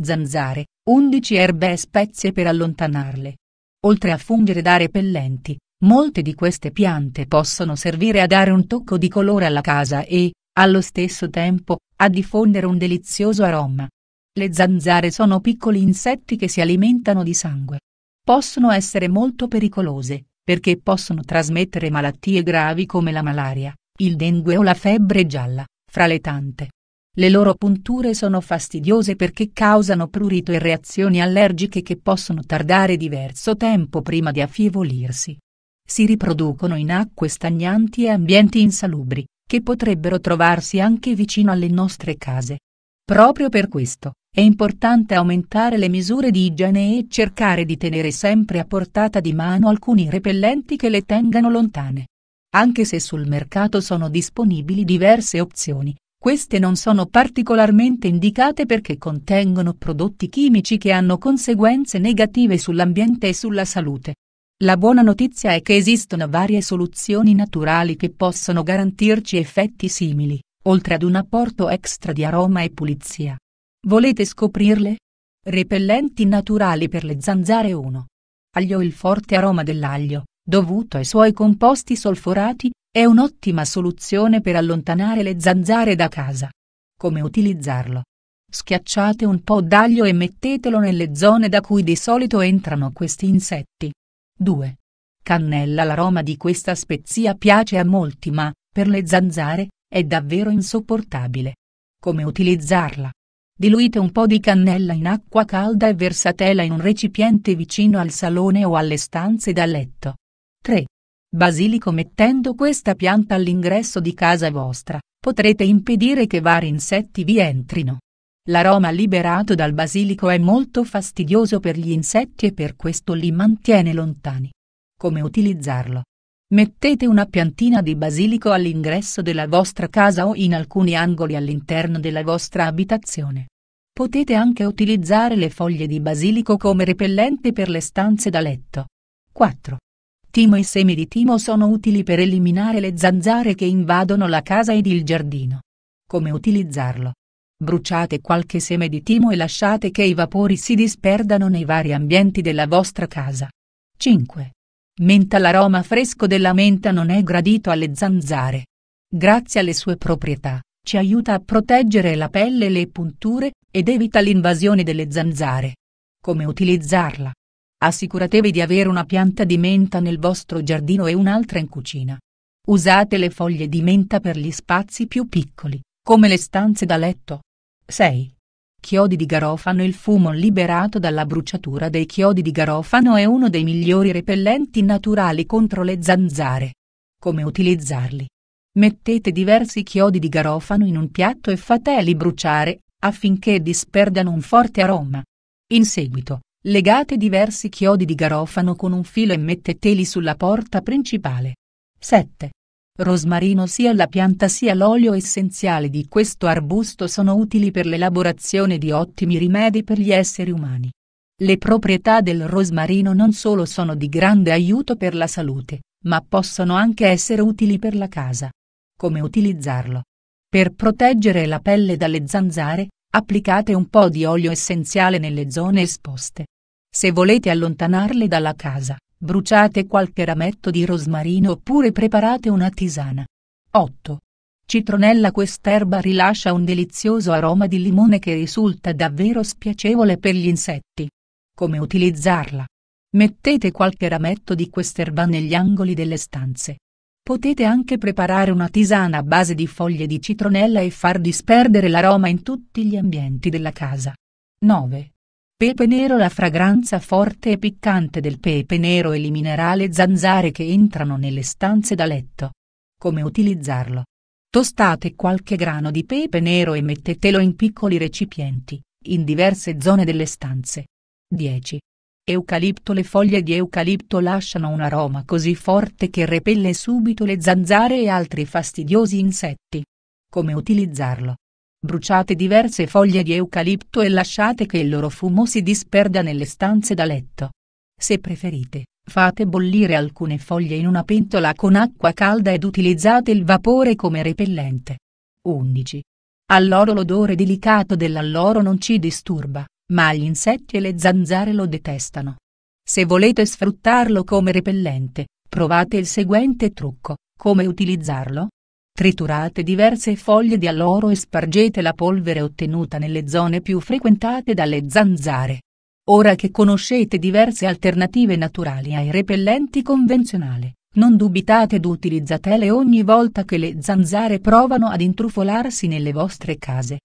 zanzare, 11 erbe e spezie per allontanarle. Oltre a fungere da repellenti, molte di queste piante possono servire a dare un tocco di colore alla casa e, allo stesso tempo, a diffondere un delizioso aroma. Le zanzare sono piccoli insetti che si alimentano di sangue. Possono essere molto pericolose, perché possono trasmettere malattie gravi come la malaria, il dengue o la febbre gialla, fra le tante. Le loro punture sono fastidiose perché causano prurito e reazioni allergiche che possono tardare diverso tempo prima di affievolirsi. Si riproducono in acque stagnanti e ambienti insalubri, che potrebbero trovarsi anche vicino alle nostre case. Proprio per questo, è importante aumentare le misure di igiene e cercare di tenere sempre a portata di mano alcuni repellenti che le tengano lontane. Anche se sul mercato sono disponibili diverse opzioni, queste non sono particolarmente indicate perché contengono prodotti chimici che hanno conseguenze negative sull'ambiente e sulla salute. La buona notizia è che esistono varie soluzioni naturali che possono garantirci effetti simili, oltre ad un apporto extra di aroma e pulizia. Volete scoprirle? Repellenti naturali per le zanzare 1. Aglio Il forte aroma dell'aglio, dovuto ai suoi composti solforati, è un'ottima soluzione per allontanare le zanzare da casa. Come utilizzarlo? Schiacciate un po' d'aglio e mettetelo nelle zone da cui di solito entrano questi insetti. 2. Cannella L'aroma di questa spezia piace a molti ma, per le zanzare, è davvero insopportabile. Come utilizzarla? Diluite un po' di cannella in acqua calda e versatela in un recipiente vicino al salone o alle stanze da letto. 3 basilico mettendo questa pianta all'ingresso di casa vostra, potrete impedire che vari insetti vi entrino. L'aroma liberato dal basilico è molto fastidioso per gli insetti e per questo li mantiene lontani. Come utilizzarlo? Mettete una piantina di basilico all'ingresso della vostra casa o in alcuni angoli all'interno della vostra abitazione. Potete anche utilizzare le foglie di basilico come repellente per le stanze da letto. 4. Timo e semi di timo sono utili per eliminare le zanzare che invadono la casa ed il giardino. Come utilizzarlo? Bruciate qualche seme di timo e lasciate che i vapori si disperdano nei vari ambienti della vostra casa. 5. Menta L'aroma fresco della menta non è gradito alle zanzare. Grazie alle sue proprietà, ci aiuta a proteggere la pelle e le punture, ed evita l'invasione delle zanzare. Come utilizzarla? Assicuratevi di avere una pianta di menta nel vostro giardino e un'altra in cucina. Usate le foglie di menta per gli spazi più piccoli, come le stanze da letto. 6. Chiodi di garofano Il fumo liberato dalla bruciatura dei chiodi di garofano è uno dei migliori repellenti naturali contro le zanzare. Come utilizzarli? Mettete diversi chiodi di garofano in un piatto e fateli bruciare, affinché disperdano un forte aroma. In seguito, Legate diversi chiodi di garofano con un filo e metteteli sulla porta principale. 7. Rosmarino sia la pianta sia l'olio essenziale di questo arbusto sono utili per l'elaborazione di ottimi rimedi per gli esseri umani. Le proprietà del rosmarino non solo sono di grande aiuto per la salute, ma possono anche essere utili per la casa. Come utilizzarlo? Per proteggere la pelle dalle zanzare, applicate un po' di olio essenziale nelle zone esposte. Se volete allontanarle dalla casa, bruciate qualche rametto di rosmarino oppure preparate una tisana. 8. Citronella Quest'erba rilascia un delizioso aroma di limone che risulta davvero spiacevole per gli insetti. Come utilizzarla? Mettete qualche rametto di quest'erba negli angoli delle stanze. Potete anche preparare una tisana a base di foglie di citronella e far disperdere l'aroma in tutti gli ambienti della casa. 9. Pepe nero La fragranza forte e piccante del pepe nero eliminerà le zanzare che entrano nelle stanze da letto. Come utilizzarlo? Tostate qualche grano di pepe nero e mettetelo in piccoli recipienti, in diverse zone delle stanze. 10. Eucalipto Le foglie di eucalipto lasciano un aroma così forte che repelle subito le zanzare e altri fastidiosi insetti. Come utilizzarlo? bruciate diverse foglie di eucalipto e lasciate che il loro fumo si disperda nelle stanze da letto. Se preferite, fate bollire alcune foglie in una pentola con acqua calda ed utilizzate il vapore come repellente. 11. Alloro l'odore delicato dell'alloro non ci disturba, ma gli insetti e le zanzare lo detestano. Se volete sfruttarlo come repellente, provate il seguente trucco, come utilizzarlo? Triturate diverse foglie di alloro e spargete la polvere ottenuta nelle zone più frequentate dalle zanzare. Ora che conoscete diverse alternative naturali ai repellenti convenzionali, non dubitate d'utilizzatele ogni volta che le zanzare provano ad intrufolarsi nelle vostre case.